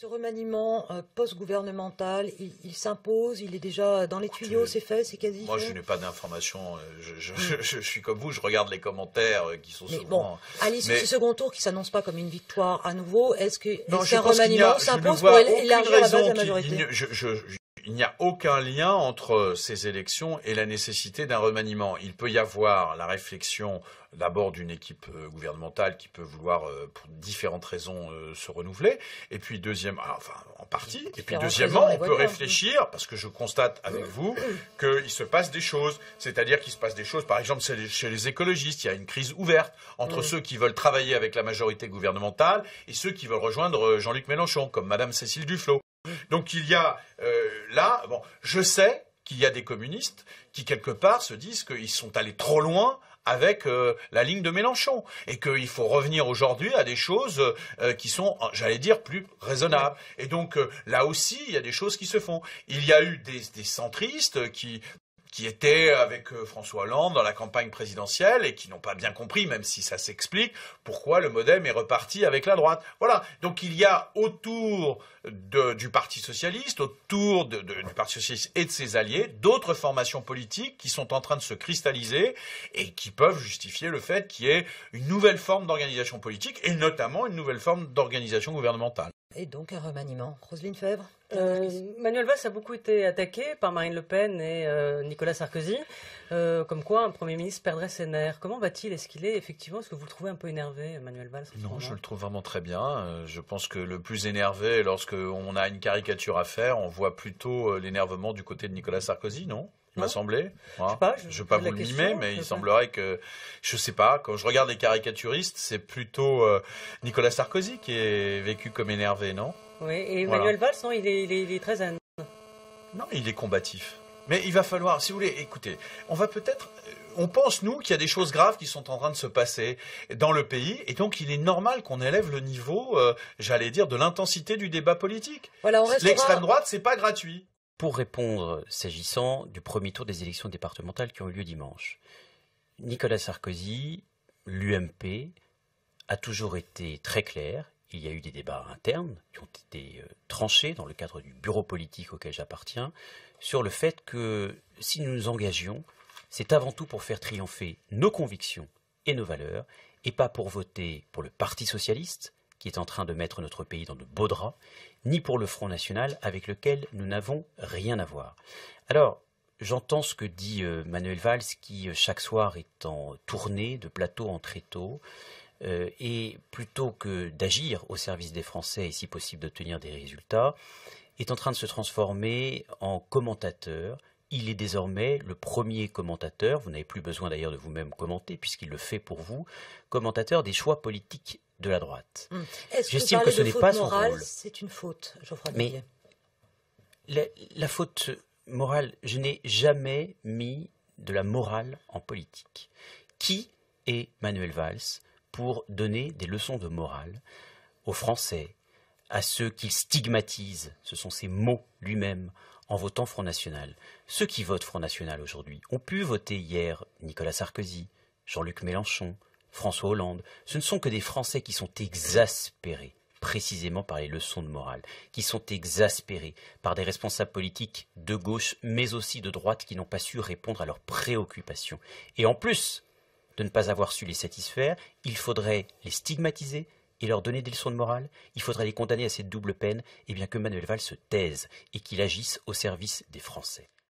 Ce remaniement euh, post-gouvernemental, il, il s'impose, il est déjà dans les tuyaux, c'est fait, c'est quasi. Moi, je n'ai pas d'informations. Euh, je, mm. je, je, suis comme vous, je regarde les commentaires euh, qui sont mais souvent. Bon, à second tour, qui s'annonce pas comme une victoire à nouveau, est-ce qu'un est remaniement s'impose pour élargir la base de la majorité il n'y a aucun lien entre ces élections et la nécessité d'un remaniement. Il peut y avoir la réflexion d'abord d'une équipe euh, gouvernementale qui peut vouloir, euh, pour différentes raisons, euh, se renouveler. Et puis, deuxième, ah, enfin, en partie. Et puis, deuxièmement, on peut réfléchir, parce que je constate avec vous qu'il se passe des choses. C'est-à-dire qu'il se passe des choses, par exemple, chez les écologistes, il y a une crise ouverte entre ceux qui veulent travailler avec la majorité gouvernementale et ceux qui veulent rejoindre Jean-Luc Mélenchon, comme Mme Cécile Duflot. Donc il y a là, bon, je sais qu'il y a des communistes qui, quelque part, se disent qu'ils sont allés trop loin avec euh, la ligne de Mélenchon et qu'il faut revenir aujourd'hui à des choses euh, euh, qui sont, j'allais dire, plus raisonnables. Et donc là aussi, il y a des choses qui se font. Il y a eu des centristes qui qui étaient avec euh, François Hollande dans la campagne présidentielle et qui n'ont pas bien compris, même si ça s'explique, pourquoi le modem est reparti avec la droite. Voilà. Donc il y a autour du Parti socialiste, autour du Parti socialiste et de ses alliés, d'autres formations politiques qui sont en train de se cristalliser et qui peuvent justifier le fait qu'il y ait une nouvelle forme d'organisation politique et notamment une nouvelle forme d'organisation gouvernementale. Et donc un remaniement. Roselyne Fèvre euh, Manuel Valls a beaucoup été attaqué par Marine Le Pen et euh, Nicolas Sarkozy, euh, comme quoi un Premier ministre perdrait ses nerfs. Comment va-t-il Est-ce qu'il est effectivement, est-ce que vous le trouvez un peu énervé, Manuel Valls Non, je le trouve vraiment très bien. Je pense que le plus énervé, lorsqu'on a une caricature à faire, on voit plutôt l'énervement du côté de Nicolas Sarkozy, non il m'a semblé. Je ne pas, vais pas vous le mimer, mais il semblerait que, je ne sais pas, quand je regarde les caricaturistes, c'est plutôt euh, Nicolas Sarkozy qui est vécu comme énervé, non Oui, et Emmanuel Valls, non, il est, très âne. Non, il est combatif. Mais il va falloir, si vous voulez, écoutez, on va peut-être euh, on pense, nous, qu'il y a des choses graves qui sont en train de se passer dans le pays, et donc il est normal qu'on élève le niveau, euh, j'allais dire, de l'intensité du débat politique. L'extrême voilà, ce droite, c'est pas gratuit pour répondre s'agissant du premier tour des élections départementales qui ont eu lieu dimanche. Nicolas Sarkozy, l'UMP, a toujours été très clair. Il y a eu des débats internes qui ont été euh, tranchés dans le cadre du bureau politique auquel j'appartiens sur le fait que si nous nous engagions, c'est avant tout pour faire triompher nos convictions et nos valeurs et pas pour voter pour le Parti socialiste, qui est en train de mettre notre pays dans de beaux draps, ni pour le Front National, avec lequel nous n'avons rien à voir. Alors, j'entends ce que dit euh, Manuel Valls, qui euh, chaque soir est en tournée de plateau en tréteau, et plutôt que d'agir au service des Français et si possible d'obtenir des résultats, est en train de se transformer en commentateur. Il est désormais le premier commentateur, vous n'avez plus besoin d'ailleurs de vous-même commenter puisqu'il le fait pour vous, commentateur des choix politiques de la droite. Hum. J'estime que, ce n'est pas C'est une faute, Mais la faute morale, je n'ai jamais mis de la morale en politique. Qui est Manuel Valls pour donner des leçons de morale aux Français, à ceux qu'il stigmatise, ce sont ses mots lui-même, en votant Front National. Ceux qui votent Front National aujourd'hui ont pu voter hier Nicolas Sarkozy, Jean-Luc Mélenchon, François Hollande, ce ne sont que des Français qui sont exaspérés précisément par les leçons de morale, qui sont exaspérés par des responsables politiques de gauche, mais aussi de droite, qui n'ont pas su répondre à leurs préoccupations. Et en plus de ne pas avoir su les satisfaire, il faudrait les stigmatiser, et leur donner des leçons de morale, il faudrait les condamner à cette double peine, et eh bien que Manuel Valls se taise et qu'il agisse au service des Français.